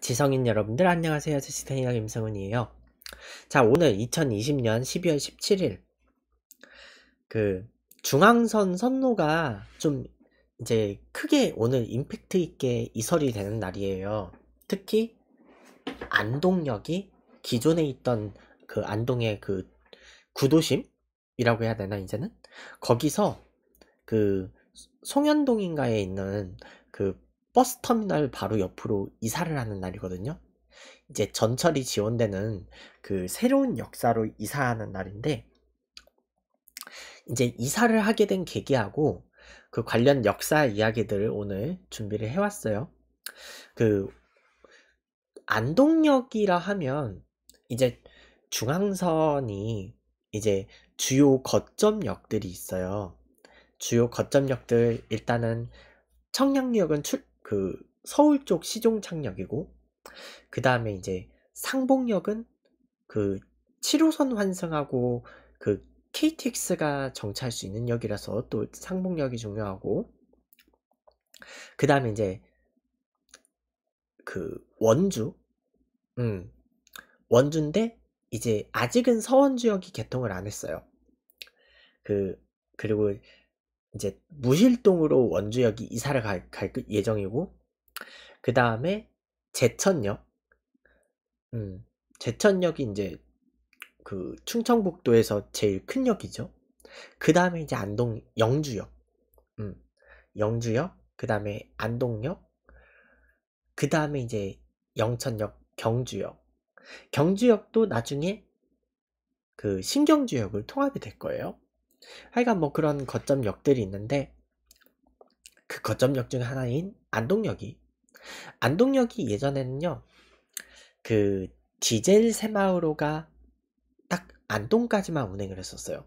지성인 여러분들 안녕하세요 제시탄니아김성훈이에요자 오늘 2020년 12월 17일 그 중앙선 선로가 좀 이제 크게 오늘 임팩트 있게 이설이 되는 날이에요 특히 안동역이 기존에 있던 그 안동의 그 구도심이라고 해야 되나 이제는 거기서 그 송현동인가에 있는 그 버스 터미널 바로 옆으로 이사를 하는 날이거든요. 이제 전철이 지원되는 그 새로운 역사로 이사하는 날인데 이제 이사를 하게 된 계기하고 그 관련 역사 이야기들을 오늘 준비를 해왔어요. 그 안동역이라 하면 이제 중앙선이 이제 주요 거점역들이 있어요. 주요 거점역들 일단은 청량역은 리 출, 그 서울 쪽 시종 착역이고 그 다음에 이제 상봉역은 그 7호선 환승하고 그 KTX가 정차할 수 있는 역이라서 또 상봉역이 중요하고 그 다음에 이제 그 원주 음 원주인데 이제 아직은 서원주역이 개통을 안 했어요 그 그리고 이제 무실동으로 원주역이 이사를 갈, 갈 그 예정이고 그 다음에 제천역 음, 제천역이 이제 그 충청북도에서 제일 큰 역이죠 그 다음에 이제 안동 영주역 음, 영주역 그 다음에 안동역 그 다음에 이제 영천역 경주역 경주역도 나중에 그 신경주역을 통합이 될 거예요 하여간 뭐 그런 거점역들이 있는데 그 거점역 중 하나인 안동역이 안동역이 예전에는요 그 디젤 새마을호가딱 안동까지만 운행을 했었어요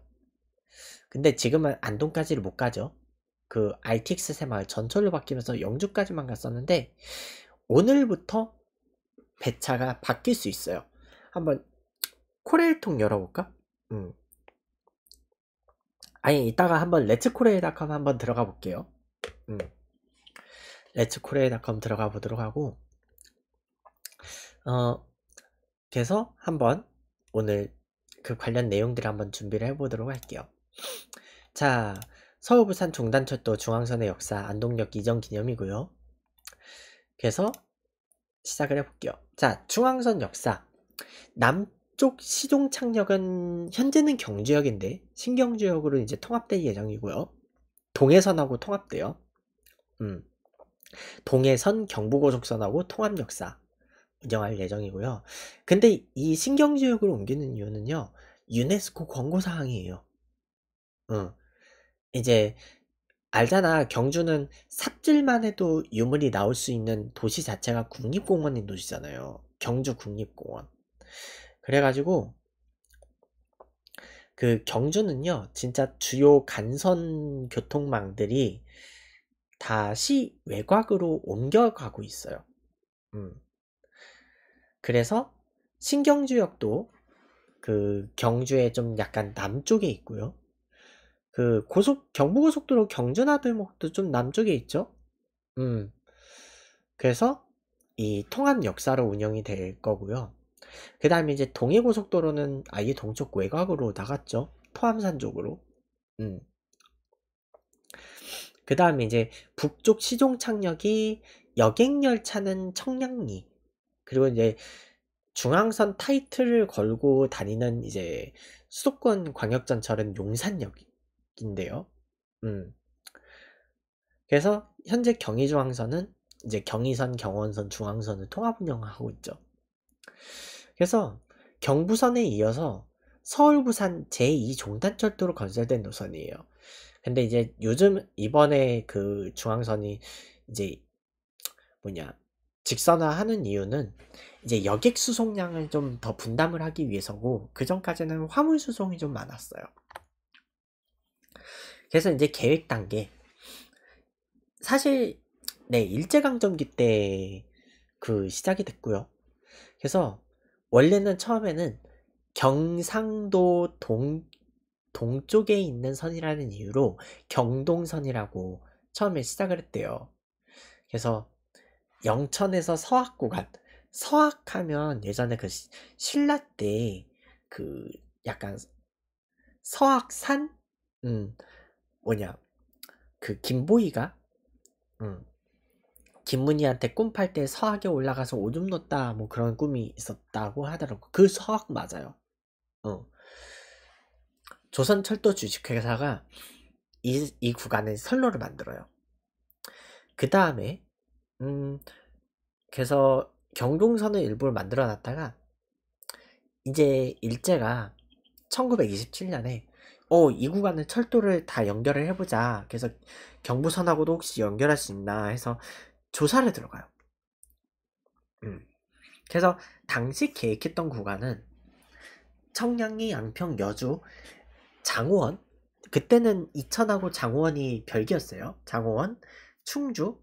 근데 지금은 안동까지를 못 가죠 그 RTX 새마을 전철로 바뀌면서 영주까지만 갔었는데 오늘부터 배차가 바뀔 수 있어요 한번 코레일통 열어볼까? 음. 아니 이따가 한번 레츠코레이닷컴 한번 들어가 볼게요 음. 레츠코레이닷컴 들어가 보도록 하고 어 그래서 한번 오늘 그 관련 내용들을 한번 준비를 해보도록 할게요 자 서울 부산 종단철도 중앙선의 역사 안동역 이전 기념이고요 그래서 시작을 해볼게요 자 중앙선 역사 남 이쪽 시동 착륙은 현재는 경주역인데 신경주역으로 이제 통합될 예정이고요. 동해선하고 통합돼요. 음. 동해선 경부고속선하고 통합역사 운영할 예정이고요. 근데 이 신경지역으로 옮기는 이유는요. 유네스코 권고사항이에요. 음. 어. 이제 알잖아 경주는 삽질만 해도 유물이 나올 수 있는 도시 자체가 국립공원인 도시잖아요. 경주 국립공원. 그래가지고 그 경주는요 진짜 주요 간선 교통망들이 다시 외곽으로 옮겨가고 있어요. 음. 그래서 신경주역도 그경주에좀 약간 남쪽에 있고요. 그 고속 경부고속도로 경주나들목도 좀 남쪽에 있죠. 음. 그래서 이 통합 역사로 운영이 될 거고요. 그 다음에 이제 동해고속도로는 아예 동쪽 외곽으로 나갔죠. 포함산 쪽으로. 음. 그 다음에 이제 북쪽 시종착역이 여객열차는 청량리. 그리고 이제 중앙선 타이틀을 걸고 다니는 이제 수도권 광역전철은 용산역인데요. 음. 그래서 현재 경의중앙선은 이제 경의선, 경원선, 중앙선을 통합 운영하고 있죠. 그래서 경부선에 이어서 서울 부산 제2종단철도로 건설된 노선이에요. 근데 이제 요즘 이번에 그 중앙선이 이제 뭐냐 직선화하는 이유는 이제 여객 수송량을 좀 더 분담을 하기 위해서고 그 전까지는 화물 수송이 좀 많았어요. 그래서 이제 계획 단계 사실 네 일제강점기 때 그 시작이 됐고요. 그래서 원래는 처음에는 경상도 동, 동쪽에 있는 선이라는 이유로 경동선이라고 처음에 시작을 했대요. 그래서 영천에서 서학구간 서학하면 예전에 그 신라 때 그 약간 서학산 음 뭐냐 그 김보이가 음 김문희한테 꿈팔 때 서학에 올라가서 오줌 넣었다 뭐 그런 꿈이 있었다고 하더라고 그 서학 맞아요 어. 조선철도 주식회사가 이, 이 구간에 선로를 만들어요 그 다음에 음 그래서 경동선을 일부를 만들어 놨다가 이제 일제가 1927년에 어, 이구간을 철도를 다 연결을 해보자. 그래서 경부선하고도 혹시 연결할 수 있나 해서 조사를 들어가요. 음. 그래서 당시 계획했던 구간은 청량리, 양평, 여주, 장호원 그때는 이천하고 장호원이 별개였어요. 장호원, 충주,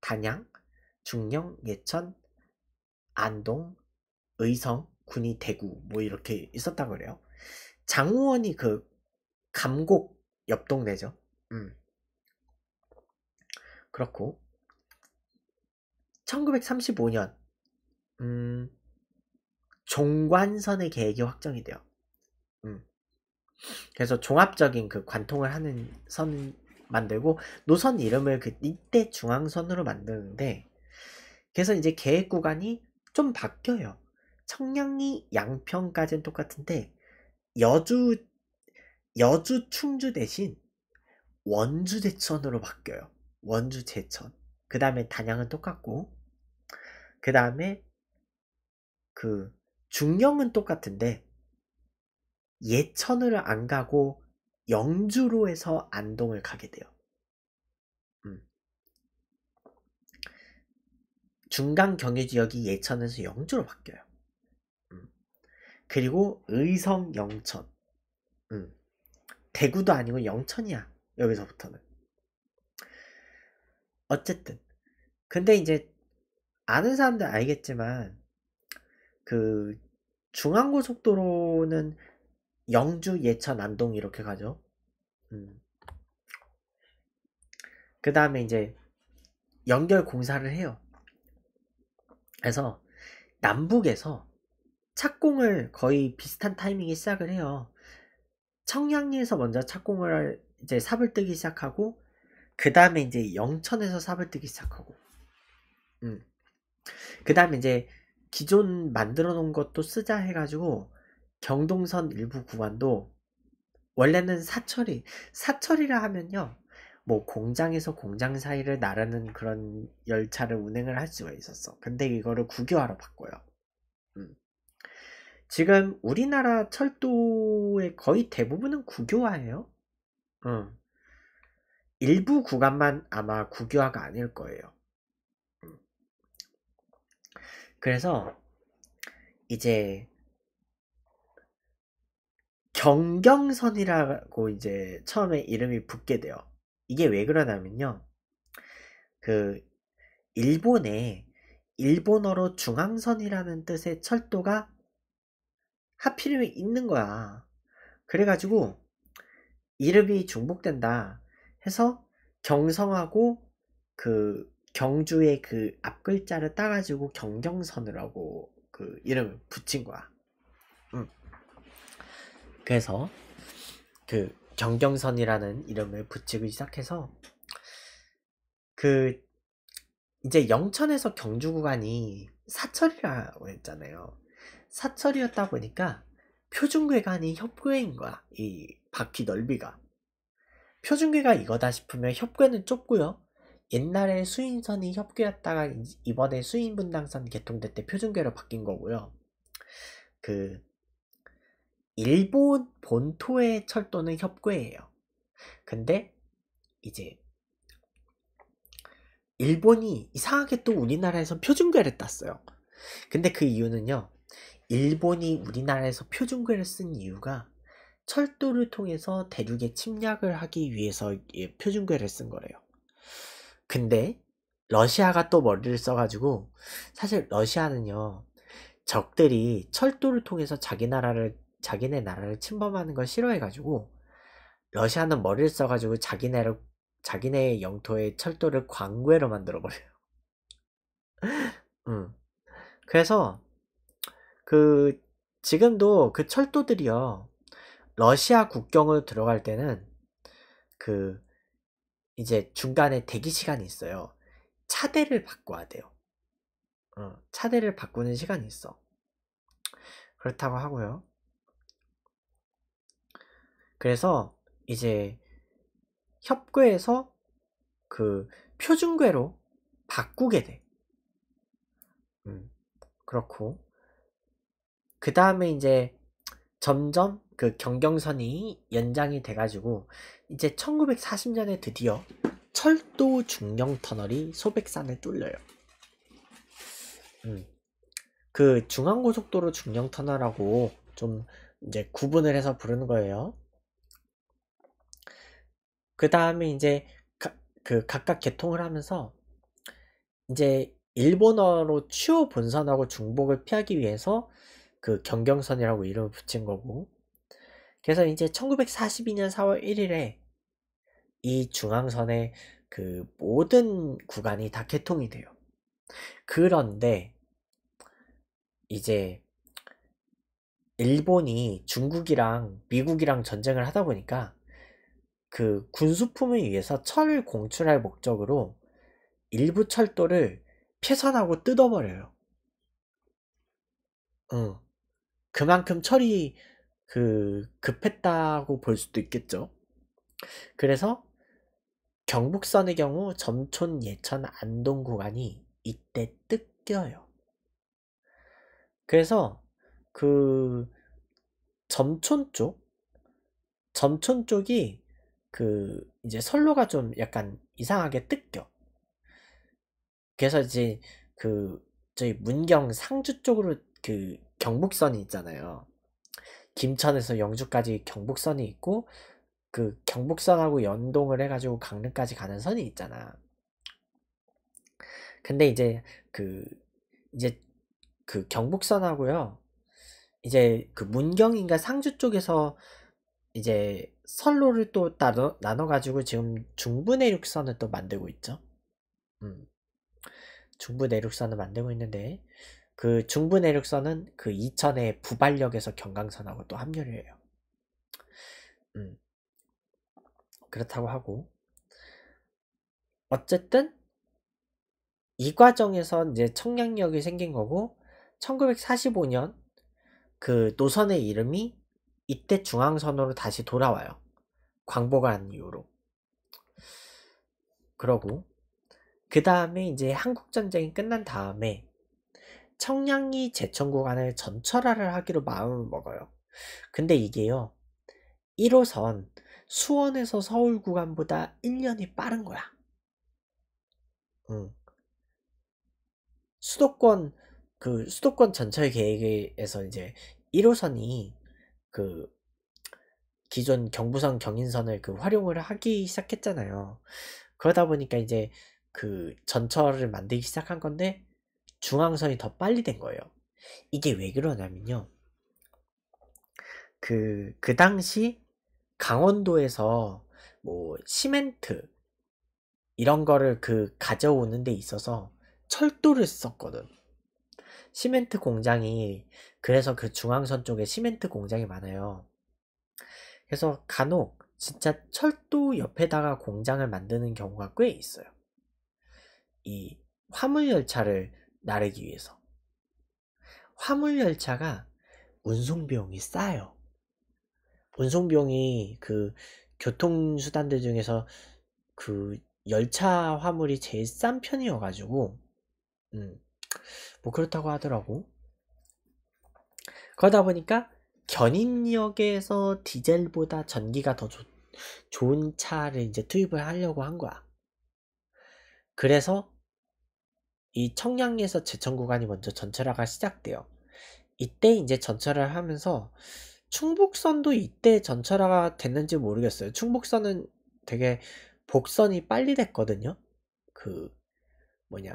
단양, 중령, 예천, 안동, 의성, 군이 대구 뭐 이렇게 있었다 고 그래요. 장호원이 그 감곡 옆 동네죠. 음. 그렇고 1935년 음, 종관선의 계획이 확정이 돼요. 음. 그래서 종합적인 그 관통을 하는 선 만들고 노선 이름을 그 이때 중앙선으로 만드는데 그래서 이제 계획 구간이 좀 바뀌어요. 청량리 양평까지는 똑같은데 여주 여주 충주 대신 원주 제천으로 바뀌어요. 원주 제천. 그 다음에 단양은 똑같고 그 다음에 그 중령은 똑같은데 예천을 안 가고 영주로 해서 안동을 가게 돼요. 음. 중간 경유 지역이 예천에서 영주로 바뀌어요. 음. 그리고 의성 영천. 음. 대구도 아니고 영천이야. 여기서부터는. 어쨌든. 근데 이제 아는 사람들 알겠지만 그 중앙고속도로는 영주, 예천, 안동 이렇게 가죠. 음. 그 다음에 이제 연결 공사를 해요. 그래서 남북에서 착공을 거의 비슷한 타이밍에 시작을 해요. 청량리에서 먼저 착공을 이제 삽을 뜨기 시작하고 그 다음에 이제 영천에서 삽을 뜨기 시작하고. 음. 그 다음에 이제 기존 만들어 놓은 것도 쓰자 해가지고 경동선 일부 구간도 원래는 사철이 사철이라 하면요 뭐 공장에서 공장 사이를 나르는 그런 열차를 운행을 할 수가 있었어 근데 이거를 국유화로 바꿔요 음. 지금 우리나라 철도의 거의 대부분은 국유화예요 음. 일부 구간만 아마 국유화가 아닐 거예요 그래서 이제 경경선이라고 이제 처음에 이름이 붙게 돼요. 이게 왜 그러냐면요. 그 일본에 일본어로 중앙선이라는 뜻의 철도가 하필이면 있는 거야. 그래가지고 이름이 중복된다 해서 경성하고 그 경주의 그 앞글자를 따가지고 경경선이라고 그 이름을 붙인 거야. 음. 그래서 그 경경선이라는 이름을 붙이기 시작해서 그 이제 영천에서 경주 구간이 사철이라고 했잖아요. 사철이었다 보니까 표준궤간이 협궤인 거야. 이 바퀴 넓이가. 표준궤가 이거다 싶으면 협궤는 좁고요. 옛날에 수인선이 협교였다가 이번에 수인분당선 개통될 때표준계로 바뀐 거고요. 그 일본 본토의 철도는 협궤예요. 근데 이제 일본이 이상하게 또 우리나라에서 표준궤를 땄어요. 근데 그 이유는요. 일본이 우리나라에서 표준궤를 쓴 이유가 철도를 통해서 대륙에 침략을 하기 위해서 표준궤를 쓴 거래요. 근데 러시아가 또 머리를 써가지고 사실 러시아는요 적들이 철도를 통해서 자기 나라를 자기네 나라를 침범하는 걸 싫어해가지고 러시아는 머리를 써가지고 자기네를 자기네 영토의 철도를 광구로 만들어버려요. 음. 그래서 그 지금도 그 철도들이요 러시아 국경을 들어갈 때는 그 이제 중간에 대기 시간이 있어요. 차대를 바꿔야 돼요. 어, 차대를 바꾸는 시간이 있어. 그렇다고 하고요. 그래서 이제 협궤에서 그 표준궤로 바꾸게 돼. 음, 그렇고 그 다음에 이제 점점 그 경경선이 연장이 돼가지고 이제 1940년에 드디어 철도 중령 터널이 소백산을 뚫려요. 음. 그 중앙고속도로 중령 터널하고 좀 이제 구분을 해서 부르는 거예요. 그 다음에 이제 가, 그 각각 개통을 하면서 이제 일본어로 추호 본선하고 중복을 피하기 위해서 그 경경선이라고 이름을 붙인 거고 그래서 이제 1942년 4월 1일에 이 중앙선의 그 모든 구간이 다 개통이 돼요. 그런데 이제 일본이 중국이랑 미국이랑 전쟁을 하다 보니까 그 군수품을 위해서 철을 공출할 목적으로 일부 철도를 폐선하고 뜯어버려요. 응. 그만큼 철이 그 급했다고 볼 수도 있겠죠. 그래서 경북선의 경우 점촌 예천 안동 구간이 이때 뜯겨요. 그래서 그 점촌 쪽 점촌 쪽이 그 이제 선로가 좀 약간 이상하게 뜯겨. 그래서 이제 그 저희 문경 상주 쪽으로 그 경북선이 있잖아요. 김천에서 영주까지 경북선이 있고 그 경북선하고 연동을 해가지고 강릉까지 가는 선이 있잖아. 근데 이제 그 이제 그 경북선하고요. 이제 그 문경인가 상주 쪽에서 이제 선로를 또 나눠, 나눠가지고 지금 중부 내륙선을 또 만들고 있죠. 음. 중부 내륙선을 만들고 있는데 그 중부 내륙선은 그 이천의 부발역에서 경강선하고 또 합류를 해요. 음. 그렇다고 하고 어쨌든 이 과정에서 이제 청량역이 생긴 거고 1945년 그 노선의 이름이 이때 중앙선으로 다시 돌아와요. 광복한 이후로. 그러고 그 다음에 이제 한국전쟁이 끝난 다음에 청량리 제천 구간을 전철화를 하기로 마음을 먹어요. 근데 이게요. 1호선 수원에서 서울 구간보다 1년이 빠른 거야. 응. 수도권 그 수도권 전철 계획에서 이제 1호선이 그 기존 경부선 경인선을 그 활용을 하기 시작했잖아요. 그러다 보니까 이제 그 전철을 만들기 시작한 건데 중앙선이 더 빨리 된 거예요. 이게 왜 그러냐면요. 그, 그 당시 강원도에서 뭐 시멘트 이런 거를 그 가져오는 데 있어서 철도를 썼거든. 시멘트 공장이 그래서 그 중앙선 쪽에 시멘트 공장이 많아요. 그래서 간혹 진짜 철도 옆에다가 공장을 만드는 경우가 꽤 있어요. 이 화물 열차를 나르기 위해서. 화물열차가 운송비용이 싸요. 운송비용이 그 교통수단들 중에서 그 열차 화물이 제일 싼 편이어가지고, 음, 뭐 그렇다고 하더라고. 그러다 보니까 견인역에서 디젤보다 전기가 더 좋, 좋은 차를 이제 투입을 하려고 한 거야. 그래서 이 청량리에서 제천 구간이 먼저 전철화가 시작돼요. 이때 이제 전철화를 하면서 충북선도 이때 전철화가 됐는지 모르겠어요. 충북선은 되게 복선이 빨리 됐거든요. 그 뭐냐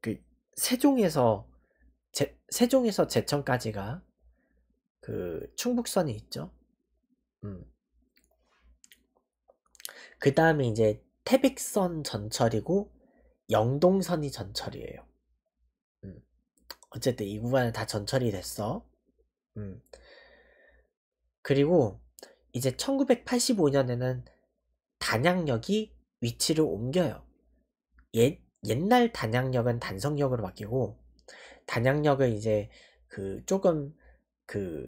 그 세종에서 제, 세종에서 제천까지가 그 충북선이 있죠. 음. 그 다음에 이제 태백선 전철이고 영동선이 전철이에요. 음. 어쨌든 이 구간은 다 전철이 됐어. 음. 그리고 이제 1985년에는 단양역이 위치를 옮겨요. 옛, 옛날 단양역은 단성역으로 바뀌고 단양역은 이제 그 조금 그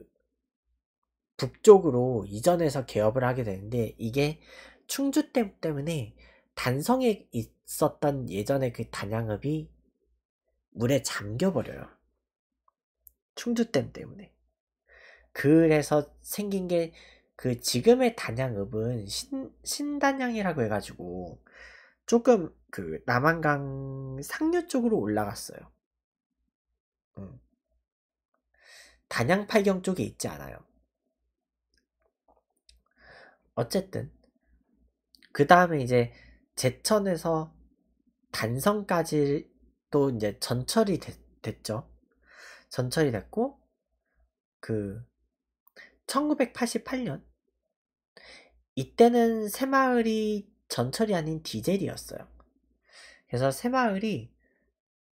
북쪽으로 이전해서 개업을 하게 되는데 이게 충주 때문에 단성에 썼던 예전에 그 단양읍이 물에 잠겨버려요. 충주댐 때문에. 그래서 생긴 게 그 지금의 단양읍은 신, 신단양이라고 해가지고 조금 그 남한강 상류 쪽으로 올라갔어요. 음. 단양 팔경 쪽에 있지 않아요. 어쨌든 그 다음에 이제 제천에서 단성까지 도 이제 전철이 됐, 됐죠. 전철이 됐고 그 1988년 이때는 새마을이 전철이 아닌 디젤이었어요. 그래서 새마을이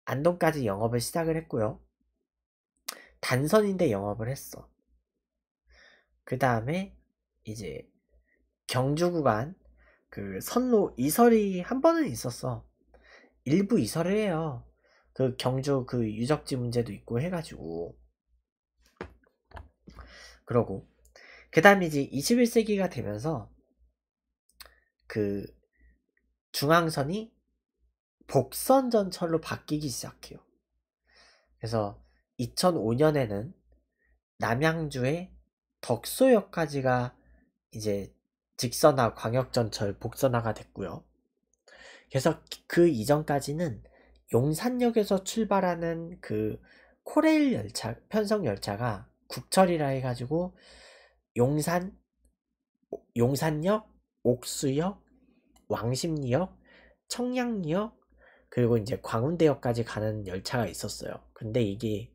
안동까지 영업을 시작을 했고요. 단선인데 영업을 했어. 그 다음에 이제 경주 구간 그 선로 이설이 한 번은 있었어. 일부 이사를 해요. 그 경주 그 유적지 문제도 있고 해가지고 그러고 그 다음에 이제 21세기가 되면서 그 중앙선이 복선 전철로 바뀌기 시작해요. 그래서 2005년에는 남양주의 덕소역까지가 이제 직선화 광역전철 복선화가 됐고요. 그래서 그 이전까지는 용산역에서 출발하는 그 코레일 열차, 편성 열차가 국철이라 해가지고 용산, 용산역, 옥수역, 왕십리역, 청량리역, 그리고 이제 광운대역까지 가는 열차가 있었어요. 근데 이게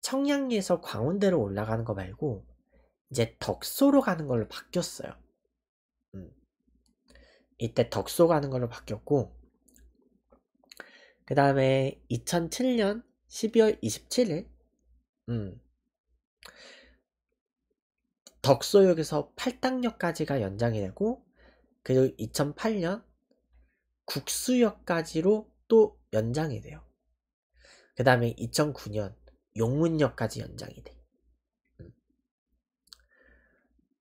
청량리에서 광운대로 올라가는 거 말고 이제 덕소로 가는 걸로 바뀌었어요. 이때 덕소 가는 걸로 바뀌었고 그 다음에 2007년 12월 27일 음, 덕소역에서 팔당역까지가 연장이 되고 그리고 2008년 국수역까지로 또 연장이 돼요. 그 다음에 2009년 용문역까지 연장이 돼. 음.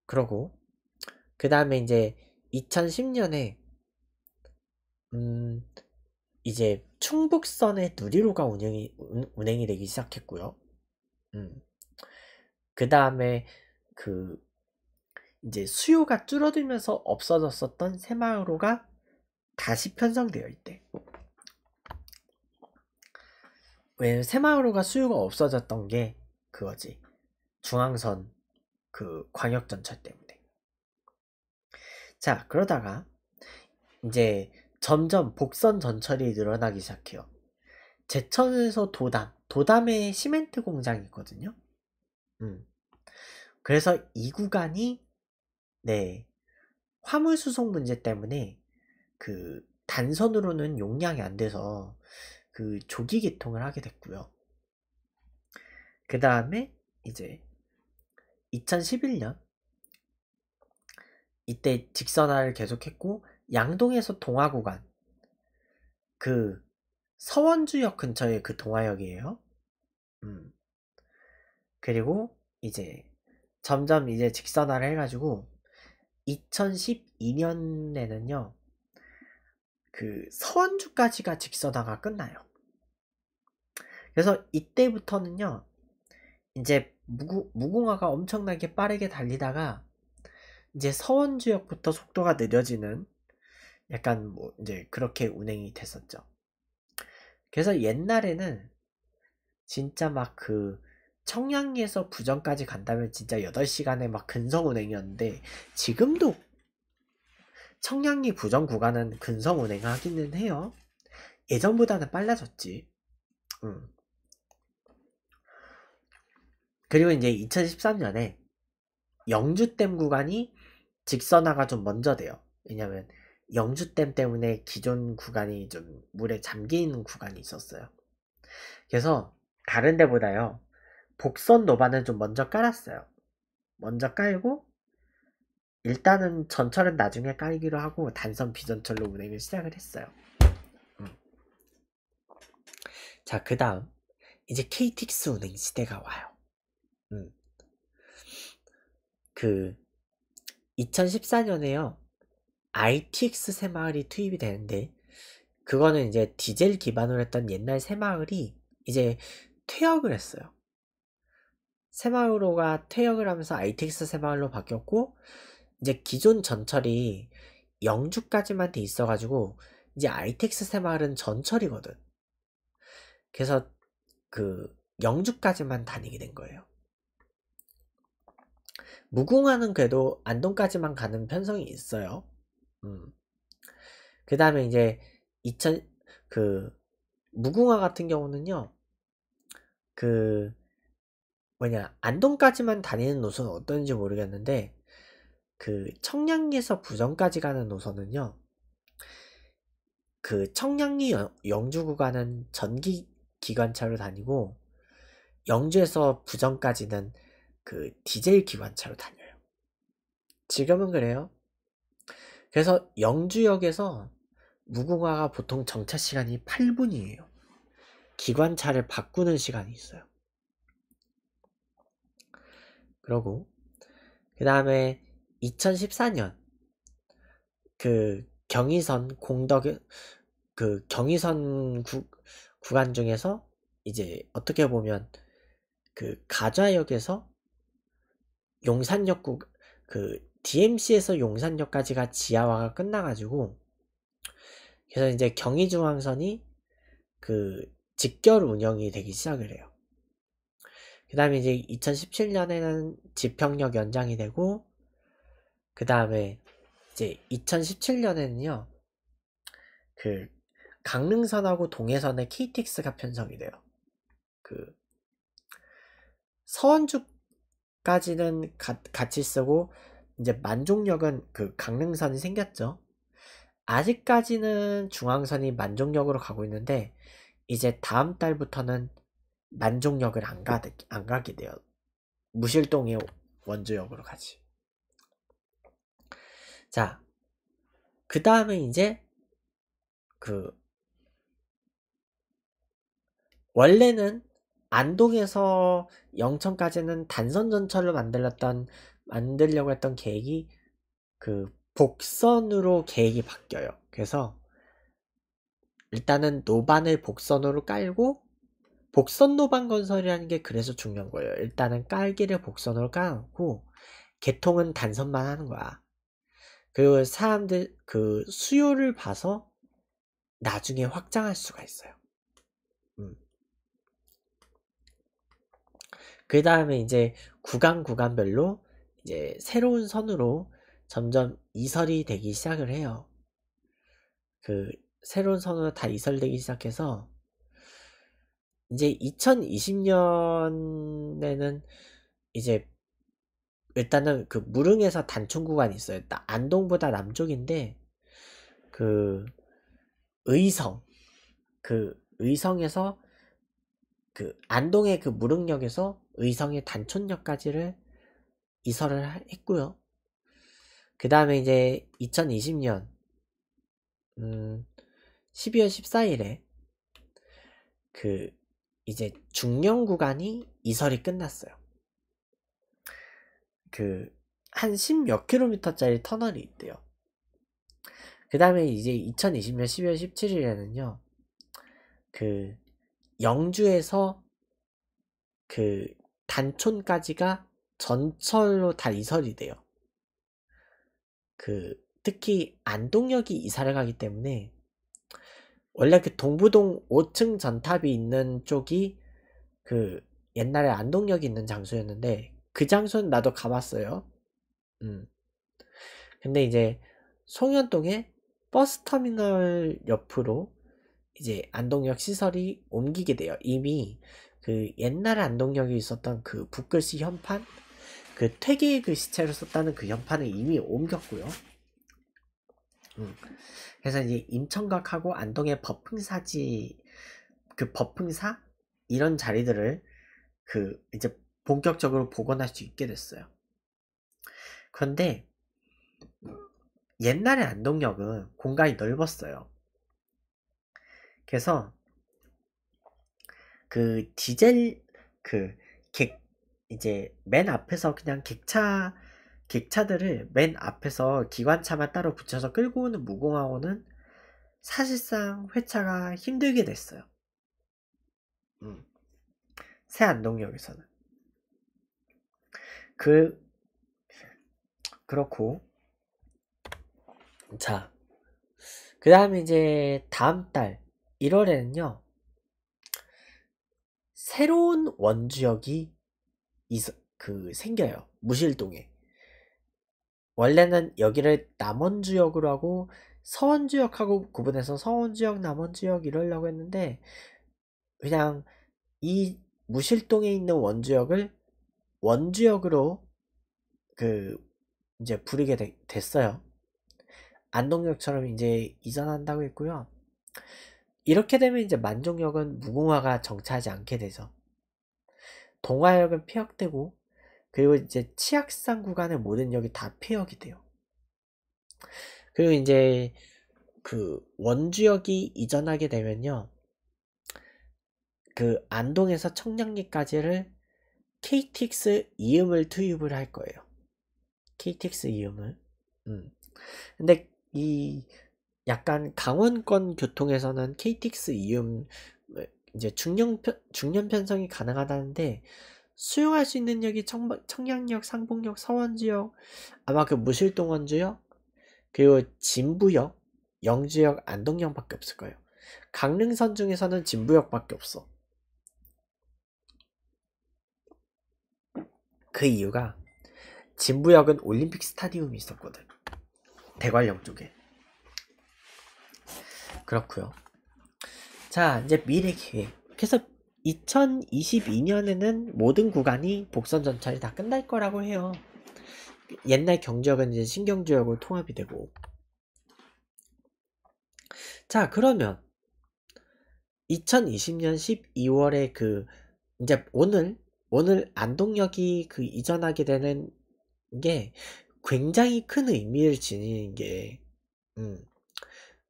그러고 그 다음에 이제 2010년에 음 이제 충북선의 누리로가 운영이 운, 행이 되기 시작했고요. 음. 그다음에 그 이제 수요가 줄어들면서 없어졌었던 새마을호가 다시 편성되어 있대. 왜냐면 새마을호가 수요가 없어졌던 게 그거지. 중앙선 그 광역전철 때문에. 자, 그러다가 이제 점점 복선 전철이 늘어나기 시작해요. 제천에서 도담, 도담에 시멘트 공장이 있거든요. 음. 그래서 이 구간이 네 화물 수송 문제 때문에 그 단선으로는 용량이 안 돼서 그 조기 개통을 하게 됐고요. 그 다음에 이제 2011년 이때 직선화를 계속했고 양동에서 동화 구간 그 서원주역 근처의 그 동화역이에요. 음. 그리고 이제 점점 이제 직선화를 해가지고 2012년에는요 그 서원주까지가 직선화가 끝나요. 그래서 이때부터는요 이제 무궁화가 엄청나게 빠르게 달리다가 이제 서원 지역부터 속도가 느려지는 약간 뭐 이제 그렇게 운행이 됐었죠. 그래서 옛날에는 진짜 막 그 청량리에서 부정까지 간다면 진짜 8시간에 막 근성 운행이었는데 지금도 청량리 부정 구간은 근성 운행하기는 을 해요. 예전보다는 빨라졌지. 음. 그리고 이제 2013년에 영주댐 구간이 직선화가 좀 먼저 돼요. 왜냐면 영주댐 때문에 기존 구간이 좀 물에 잠는 구간이 있었어요. 그래서 다른 데보다요. 복선 노반을 좀 먼저 깔았어요. 먼저 깔고 일단은 전철은 나중에 깔기로 하고 단선 비전철로 운행을 시작을 했어요. 음. 자, 그 다음 이제 KTX 운행 시대가 와요. 음. 그 2014년에요. RTX 새마을이 투입이 되는데 그거는 이제 디젤 기반으로 했던 옛날 새마을이 이제 퇴역을 했어요. 새마을호가 퇴역을 하면서 ITX 새마을로 바뀌었고 이제 기존 전철이 영주까지만 돼 있어가지고 이제 ITX 새마을은 전철이거든. 그래서 그 영주까지만 다니게 된 거예요. 무궁화는 그래도 안동까지만 가는 편성이 있어요. 음. 그 다음에 이제 2000, 그, 무궁화 같은 경우는요, 그, 뭐냐, 안동까지만 다니는 노선은 어떤지 모르겠는데, 그, 청량리에서 부정까지 가는 노선은요, 그, 청량리 영주 구간은 전기 기관차로 다니고, 영주에서 부정까지는 그 디젤 기관차로 다녀요. 지금은 그래요. 그래서 영주역에서 무궁화가 보통 정차 시간이 8분이에요. 기관차를 바꾸는 시간이 있어요. 그러고 그 다음에 2014년 그 경의선 공덕 그 경의선 구, 구간 중에서 이제 어떻게 보면 그 가좌역에서 용산역 구, 그 DMC에서 용산역까지가 지하화가 끝나가지고 그래서 이제 경의중앙선이 그 직결 운영이 되기 시작을 해요. 그 다음에 이제 2017년에는 지평역 연장이 되고 그 다음에 이제 2017년에는요 그 강릉선하고 동해선의 KTX가 편성이 돼요. 그 서원주 까지는 가, 같이 쓰고 이제 만종역은 그 강릉선이 생겼죠. 아직까지는 중앙선이 만종역으로 가고 있는데 이제 다음 달부터는 만종역을 안, 가, 안 가게 돼요. 무실동의 원조역으로 가지. 자, 그 다음에 이제 그 원래는 안동에서 영천까지는 단선 전철로 만들었던 만들려고 했던 계획이 그 복선으로 계획이 바뀌어요. 그래서 일단은 노반을 복선으로 깔고 복선 노반 건설이라는 게 그래서 중요한 거예요. 일단은 깔기를 복선으로 깔고 개통은 단선만 하는 거야. 그리고 사람들 그 수요를 봐서 나중에 확장할 수가 있어요. 그 다음에 이제 구간 구간별로 이제 새로운 선으로 점점 이설이 되기 시작을 해요. 그 새로운 선으로 다 이설되기 시작해서 이제 2020년에는 이제 일단은 그 무릉에서 단촌 구간이 있어요. 안동보다 남쪽인데 그 의성 그 의성에서 그 안동의 그 무릉역에서 의성의 단촌역까지를 이설을 했고요. 그 다음에 이제 2020년 음, 12월 14일에 그 이제 중령 구간이 이설이 끝났어요. 그 한 10몇 킬로미터짜리 터널이 있대요. 그 다음에 이제 2020년 12월 17일에는요. 그 영주에서 그 단촌까지가 전철로 다 이설이 돼요. 그 특히 안동역이 이사를 가기 때문에 원래 그 동부동 5층 전탑이 있는 쪽이 그 옛날에 안동역이 있는 장소였는데 그 장소는 나도 가봤어요. 음. 근데 이제 송현동에 버스 터미널 옆으로 이제 안동역 시설이 옮기게 돼요. 이미 그 옛날 안동역에 있었던 그 북글씨 현판 그 퇴계의 그 시체로 썼다는 그 현판을 이미 옮겼고요. 음. 그래서 이제 임천각하고 안동의 법흥사지 그 법흥사 이런 자리들을 그 이제 본격적으로 복원할 수 있게 됐어요. 그런데 옛날의 안동역은 공간이 넓었어요. 그래서 그 디젤 그 객 이제 맨 앞에서 그냥 객차 객차들을 맨 앞에서 기관차만 따로 붙여서 끌고 오는 무공항호는 사실상 회차가 힘들게 됐어요. 음. 새 안동역에서는 그 그렇고 자그 다음에 이제 다음 달 1월에는요 새로운 원주역이 있, 그 생겨요. 무실동에. 원래는 여기를 남원주역으로 하고 서원주역하고 구분해서 서원주역, 남원주역 이러려고 했는데 그냥 이 무실동에 있는 원주역을 원주역으로 그 이제 부르게 되, 됐어요. 안동역처럼 이제 이전한다고 했고요. 이렇게 되면 이제 만종역은 무궁화가 정차하지 않게 돼서 동화역은 폐역되고 그리고 이제 치악산 구간의 모든 역이 다 폐역이 돼요. 그리고 이제 그 원주역이 이전하게 되면요. 그 안동에서 청량리까지를 KTX 이음을 투입을 할 거예요. KTX 이음을. 음. 근데 이 약간 강원권 교통에서는 KTX 이음 뭐, 이제 중년 중년 편성이 가능하다는데 수용할 수 있는 역이 청, 청량역, 상봉역, 서원지역, 아마 그 무실동원지역, 그리고 진부역, 영주역, 안동역밖에 없을 거예요. 강릉선 중에서는 진부역밖에 없어. 그 이유가 진부역은 올림픽 스타디움이 있었거든. 대관령 쪽에. 그렇고요. 자, 이제 미래 계획. 그래서 2022년에는 모든 구간이 복선 전철이 다 끝날 거라고 해요. 옛날 경주역은 이제 신경주역으로 통합이 되고. 자, 그러면 2020년 12월에 그 이제 오늘 오늘 안동역이 그 이전하게 되는 게 굉장히 큰 의미를 지니는 게 음,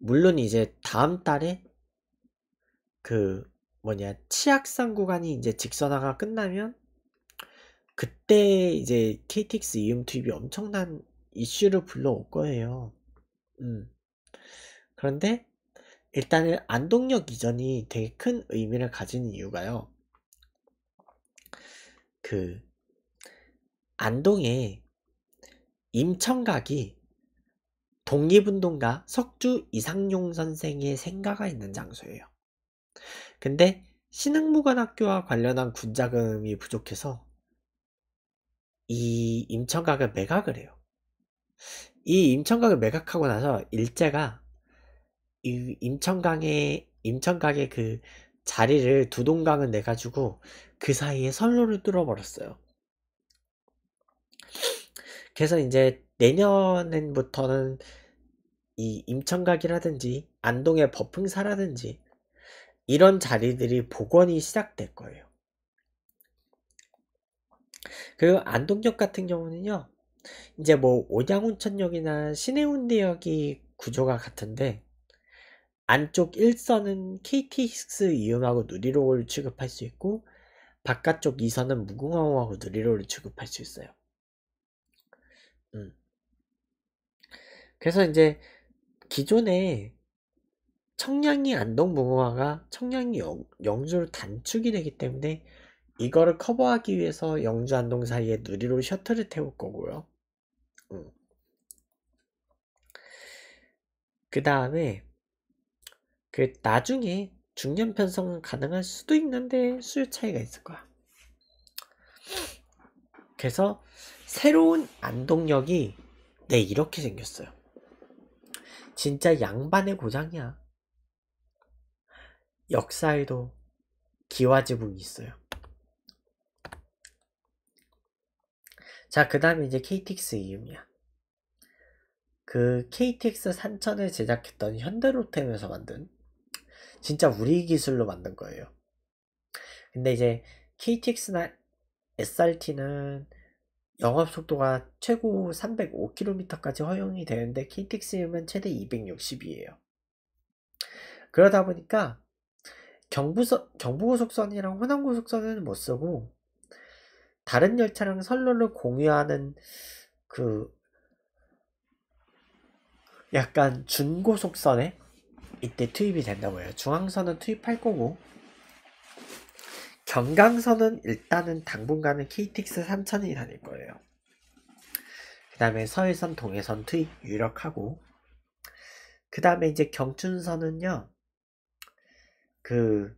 물론 이제 다음 달에 그 뭐냐 치악산 구간이 이제 직선화가 끝나면 그때 이제 KTX 이음 투입이 엄청난 이슈를 불러올 거예요. 음. 그런데 일단은 안동역 이전이 되게 큰 의미를 가진 이유가요. 그 안동에 임청각이 독립운동가 석주 이상용 선생의 생가가 있는 장소예요. 근데 신흥무관학교와 관련한 군자금이 부족해서 이 임천각을 매각을 해요. 이 임천각을 매각하고 나서 일제가 이 임천강의 임천각의 그 자리를 두 동강은 내가지고 그 사이에 선로를 뚫어버렸어요. 그래서 이제 내년부터는이 임천각이라든지 안동의 버풍사라든지 이런 자리들이 복원이 시작될 거예요. 그리고 안동역 같은 경우는요. 이제 뭐 온양온천역이나 신해운대역이 구조가 같은데 안쪽 1선은 KTX 이용하고 누리로를 취급할 수 있고 바깥쪽 2선은 무궁화호하고 누리로를 취급할 수 있어요. 음. 그래서 이제 기존에 청량이 안동무궁화가 청량이 영, 영주로 단축이 되기 때문에 이거를 커버하기 위해서 영주 안동 사이에 누리로 셔틀을 태울 거고요. 음. 그 다음에 그 나중에 중년 편성은 가능할 수도 있는데 수요 차이가 있을 거야. 그래서 새로운 안동역이 네 이렇게 생겼어요. 진짜 양반의 고장이야. 역사에도 기와지붕이 있어요. 자, 그 다음에 이제 KTX 이음이야. 그 KTX 산천을 제작했던 현대로템에서 만든 진짜 우리 기술로 만든 거예요. 근데 이제 KTX나 SRT는 영업 속도가 최고 305km까지 허용이 되는데 KTX는 최대 260이에요. 그러다 보니까 경부선, 경부고속선이랑 호남고속선은 못 쓰고 다른 열차랑 선로를 공유하는 그 약간 준고속선에 이때 투입이 된다고 해요. 중앙선은 투입할 거고 경강선은 일단은 당분간은 KTX 3천이 다닐 거예요. 그 다음에 서해선, 동해선 투입 유력하고 그 다음에 이제 경춘선은요. 그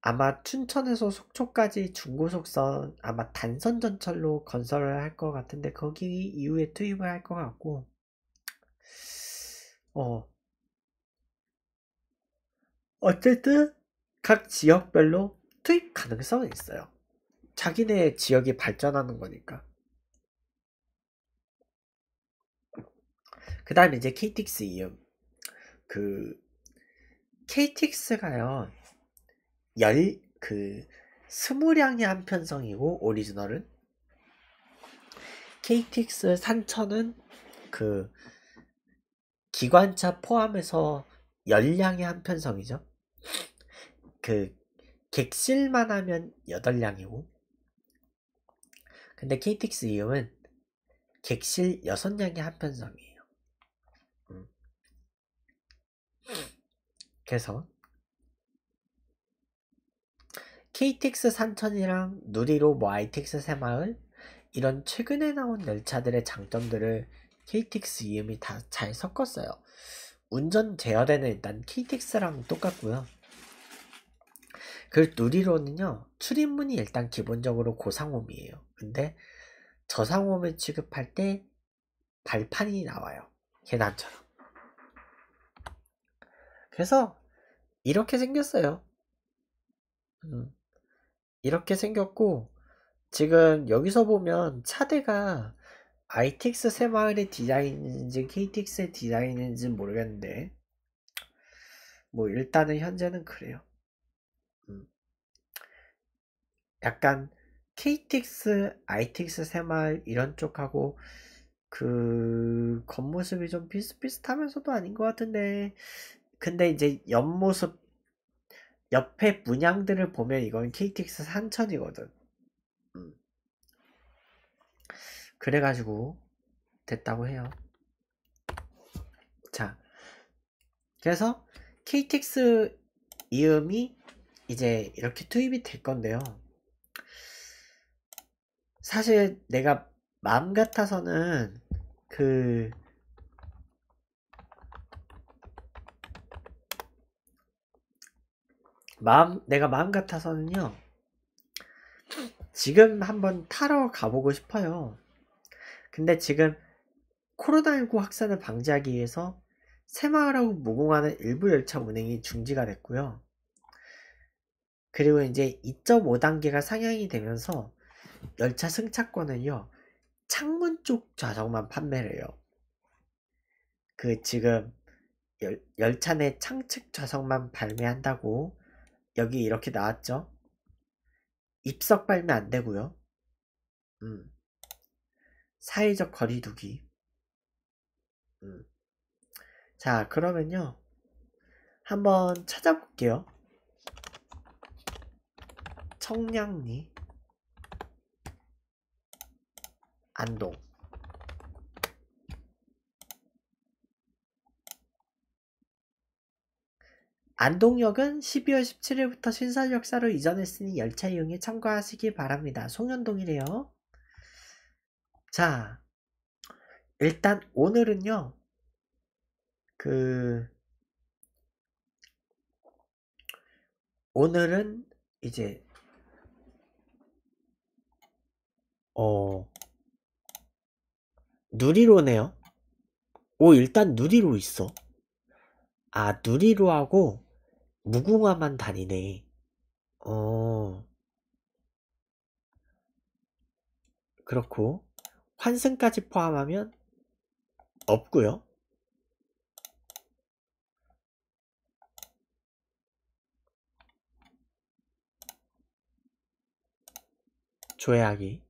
아마 춘천에서 속초까지 중고속선 아마 단선 전철로 건설을 할 것 같은데 거기 이후에 투입을 할 것 같고 어 어쨌든 각 지역별로 투입 가능성이 있어요. 자기네 지역이 발전하는 거니까. 그 다음에 이제 KTX 이음. 그, KTX가요, 열, 그, 스무량이 한 편성이고, 오리지널은. KTX 산천은 그, 기관차 포함해서 열량의 한 편성이죠. 그 객실만 하면 8량이고 근데 KTX 이호은 객실 6량이 한 편성이에요 음. 그래서 KTX 산천이랑 누리로 뭐 ITX 새마을 이런 최근에 나온 열차들의 장점들을 KTX 이음이 다 잘 섞었어요 운전 제어대는 일단 KTX랑 똑같고요 그걸 누리로는요, 출입문이 일단 기본적으로 고상홈이에요. 근데 저상홈을 취급할 때 발판이 나와요. 계단처럼. 그래서 이렇게 생겼어요. 음, 이렇게 생겼고, 지금 여기서 보면 차대가 ITX 새마을의 디자인인지 KTX의 디자인인지 모르겠는데, 뭐 일단은 현재는 그래요. 약간 KTX, ITX 새말 이런 쪽하고 그 겉모습이 좀 비슷비슷하면서도 아닌 것 같은데 근데 이제 옆모습 옆에 문양들을 보면 이건 KTX 산천이거든 음. 그래가지고 됐다고 해요 자 그래서 KTX 이음이 이제 이렇게 투입이 될 건데요 사실 내가 마음 같아서는 그 마음 내가 마음 같아서는요 지금 한번 타러 가보고 싶어요 근데 지금 코로나19 확산을 방지하기 위해서 새마을하고 무공항는 일부 열차 운행이 중지가 됐고요 그리고 이제 2.5단계가 상향이 되면서 열차 승차권은요 창문 쪽 좌석만 판매를 해요 그 지금 열, 열차 내 창측 좌석만 발매한다고 여기 이렇게 나왔죠 입석 발매 안 되고요 음. 사회적 거리두기 음. 자 그러면요 한번 찾아볼게요 청량리 안동 안동역은 12월 17일부터 신설역사로 이전했으니 열차 이용에 참고하시기 바랍니다. 송현동이래요. 자, 일단 오늘은요, 그, 오늘은 이제, 어, 누리로네요. 오 일단 누리로 있어. 아 누리로 하고 무궁화만 다니네. 어 그렇고 환승까지 포함하면 없고요. 조회하기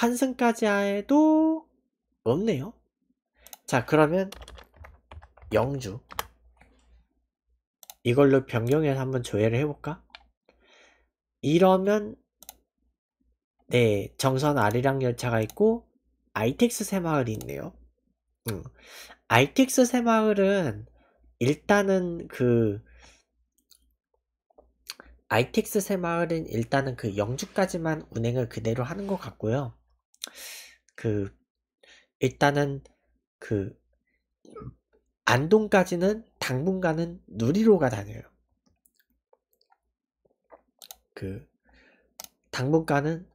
환승까지 해도 없네요. 자 그러면 영주 이걸로 변경해서 한번 조회를 해볼까? 이러면 네 정선 아리랑 열차가 있고 아이 t 스 새마을이 있네요. 음. ITX 새마을은 일단은 그아이 t 스 새마을은 일단은 그 영주까지만 운행을 그대로 하는 것 같고요. 그 일단은 그 안동까지는 당분간은 누리로가 다녀요. 그 당분간은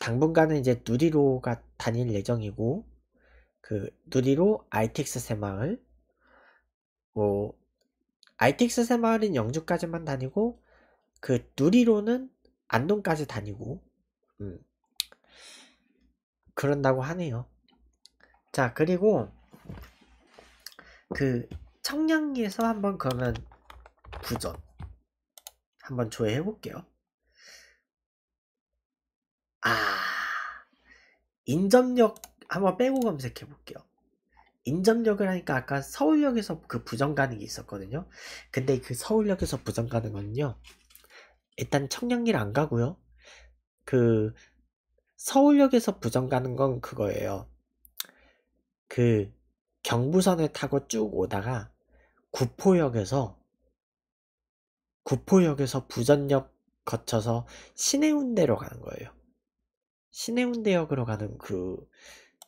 당분간은 이제 누리로가 다닐 예정이고 그 누리로 ITX 새마을 뭐 ITX 새마을은 영주까지만 다니고 그 누리로는 안동까지 다니고 음. 그런다고 하네요. 자, 그리고 그 청량리에서 한번 그러면 부전 한번 조회해 볼게요. 아, 인접역 한번 빼고 검색해 볼게요. 인접역을 하니까 아까 서울역에서 그부전 가는 게 있었거든요. 근데 그 서울역에서 부전 가는 건요. 일단 청량리를 안 가고요. 그 서울역에서 부정 가는 건 그거예요. 그 경부선을 타고 쭉 오다가 구포역에서 구포역에서 부전역 거쳐서 시내운대로 가는 거예요. 시내운대역으로 가는 그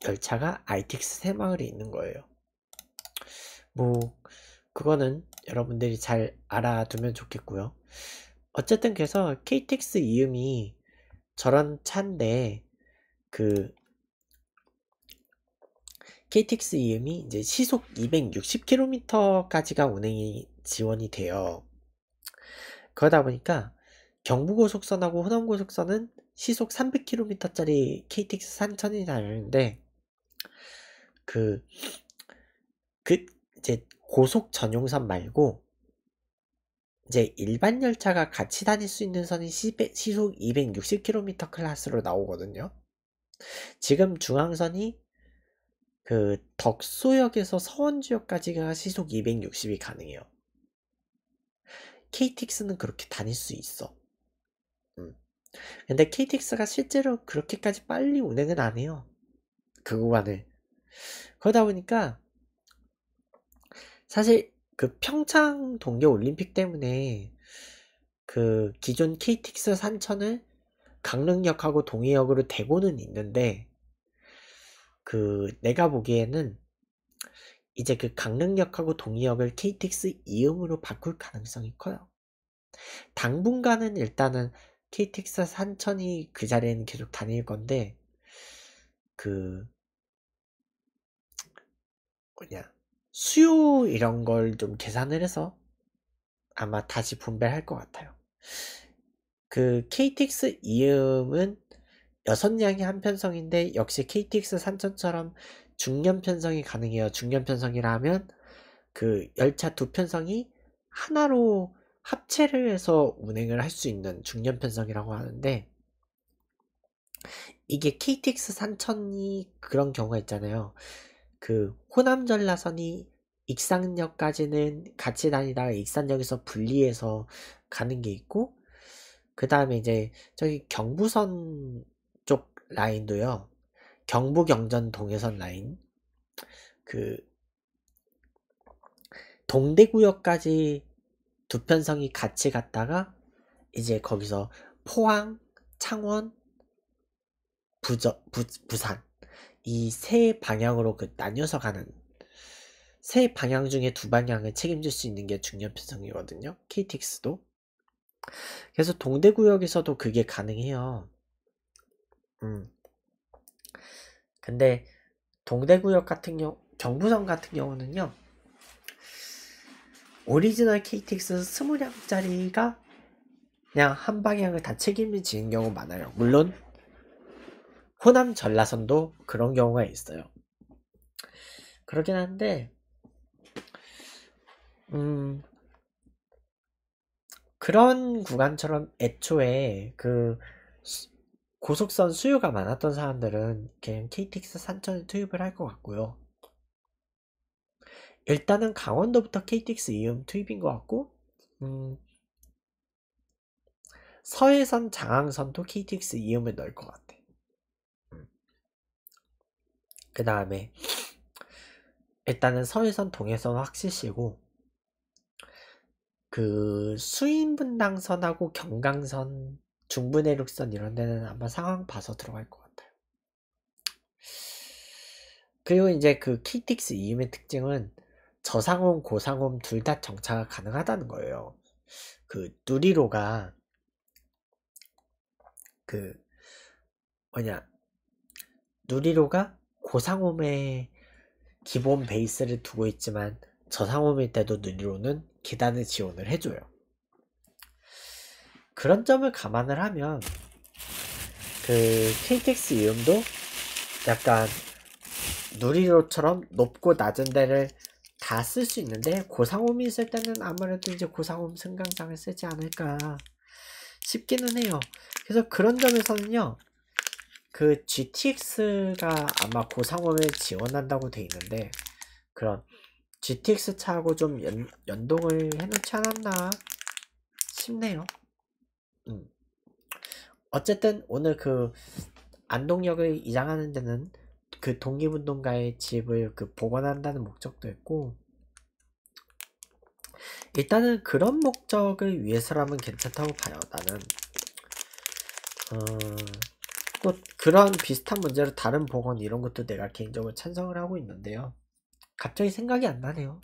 열차가 ITX 새마을에 있는 거예요. 뭐 그거는 여러분들이 잘 알아두면 좋겠고요. 어쨌든 그래서 KTX 이음이 저런 차인데 그 KTX 이음이 이제 시속 260km까지가 운행이 지원이 돼요. 그러다 보니까 경부고속선하고 호남고속선은 시속 300km짜리 KTX 산천이 다니는데 그, 그 이제 고속 전용선 말고 이제 일반 열차가 같이 다닐 수 있는 선이 시속 260km 클래스로 나오거든요. 지금 중앙선이 그 덕소역에서 서원지역까지가 시속 260이 가능해요. KTX는 그렇게 다닐 수 있어. 음. 근데 KTX가 실제로 그렇게까지 빨리 운행은 안 해요. 그 구간을. 그러다 보니까 사실 그 평창 동계 올림픽 때문에 그 기존 KTX 산천을 강릉역하고 동해역으로 대고는 있는데 그 내가 보기에는 이제 그 강릉역하고 동해역을 KTX 이음으로 바꿀 가능성이 커요. 당분간은 일단은 KTX 산천이 그 자리에는 계속 다닐 건데 그 뭐냐 수요 이런 걸 좀 계산을 해서 아마 다시 분배할 것 같아요. 그 KTX 이음은 여섯량이 한 편성인데 역시 KTX 산천처럼 중년 편성이 가능해요. 중년 편성이라면 그 열차 두 편성이 하나로 합체를 해서 운행을 할 수 있는 중년 편성이라고 하는데 이게 KTX 산천이 그런 경우가 있잖아요. 그 호남 전라선이 익산역까지는 같이 다니다가 익산역에서 분리해서 가는 게 있고 그 다음에 이제 저기 경부선 쪽 라인도요. 경부 경전 동해선 라인 그 동대구역까지 두 편성이 같이 갔다가 이제 거기서 포항, 창원, 부저, 부, 부산 이 세 방향으로 그 나뉘어서 가는 세 방향 중에 두 방향을 책임질 수 있는 게 중년 편성이거든요. KTX도 그래서 동대구역에서도 그게 가능해요. 음. 근데 동대구역 같은 경우, 경부선 같은 경우는요. 오리지널 KTX 20량짜리가 그냥 한 방향을 다 책임지는 경우 많아요. 물론 호남 전라선도 그런 경우가 있어요. 그러긴 한데 음 그런 구간처럼 애초에 그 고속선 수요가 많았던 사람들은 그냥 KTX 산천에 투입을 할 것 같고요. 일단은 강원도부터 KTX 이음 투입인 것 같고 음, 서해선 장항선도 KTX 이음을 넣을 것 같아. 음. 그 다음에 일단은 서해선 동해선 확실시고 그 수인분당 선하고 경강선 중부내륙선 이런 데는 아마 상황 봐서 들어갈 것 같아요. 그리고 이제 그 KTX 이음의 특징은 저상온, 고상온 둘다 정차가 가능하다는 거예요. 그 누리로가 그 뭐냐 누리로가 고상홈의 기본 베이스를 두고 있지만 저상홈일 때도 누리로는 계단에 지원을 해줘요. 그런 점을 감안을 하면 그 KTX 이음도 약간 누리로처럼 높고 낮은 데를 다 쓸 수 있는데 고상홈이 있을 때는 아무래도 이제 고상홈 승강장을 쓰지 않을까 싶기는 해요. 그래서 그런 점에서는요. 그 GTX가 아마 고상홈에 지원한다고 돼 있는데 그런 GTX 차하고 좀 연, 연동을 해놓지 않았나 싶네요. 음. 어쨌든 오늘 그 안동역을 이장하는 데는 그 독립운동가의 집을 그 복원한다는 목적도 있고 일단은 그런 목적을 위해서라면 괜찮다고 봐요 나는 어, 또 뭐 그런 비슷한 문제로 다른 복원 이런 것도 내가 개인적으로 찬성을 하고 있는데요 갑자기 생각이 안 나네요.